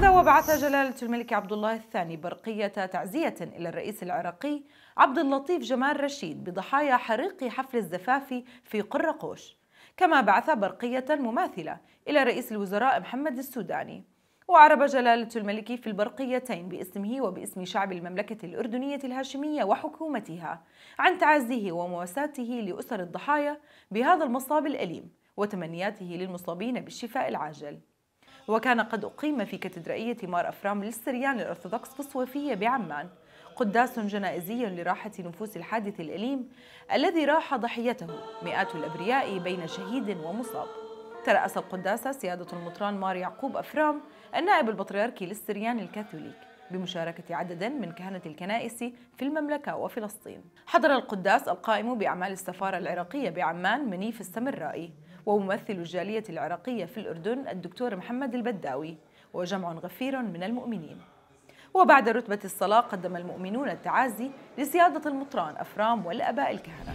هذا وبعث جلالة الملك عبد الله الثاني برقية تعزية إلى الرئيس العراقي عبد اللطيف جمال رشيد بضحايا حريق حفل الزفاف في قرقوش كما بعث برقية مماثلة إلى رئيس الوزراء محمد السوداني وعرب جلالة الملك في البرقيتين باسمه وباسم شعب المملكة الأردنية الهاشمية وحكومتها عن تعزيه ومواساته لأسر الضحايا بهذا المصاب الأليم وتمنياته للمصابين بالشفاء العاجل وكان قد أقيم في كاتدرائية مار أفرام للسريان الأرثوذكس في الصوفية بعمان قداس جنائزي لراحة نفوس الحادث الأليم الذي راح ضحيته مئات الأبرياء بين شهيد ومصاب ترأس القداسة سيادة المطران مار يعقوب أفرام النائب البطريركي للسريان الكاثوليك بمشاركة عدد من كهنة الكنائس في المملكة وفلسطين حضر القداس القائم بأعمال السفارة العراقية بعمان منيف السمرائي وممثل الجالية العراقية في الأردن الدكتور محمد البداوي وجمع غفير من المؤمنين وبعد رتبة الصلاة قدم المؤمنون التعازي لسيادة المطران أفرام والأباء الكهنة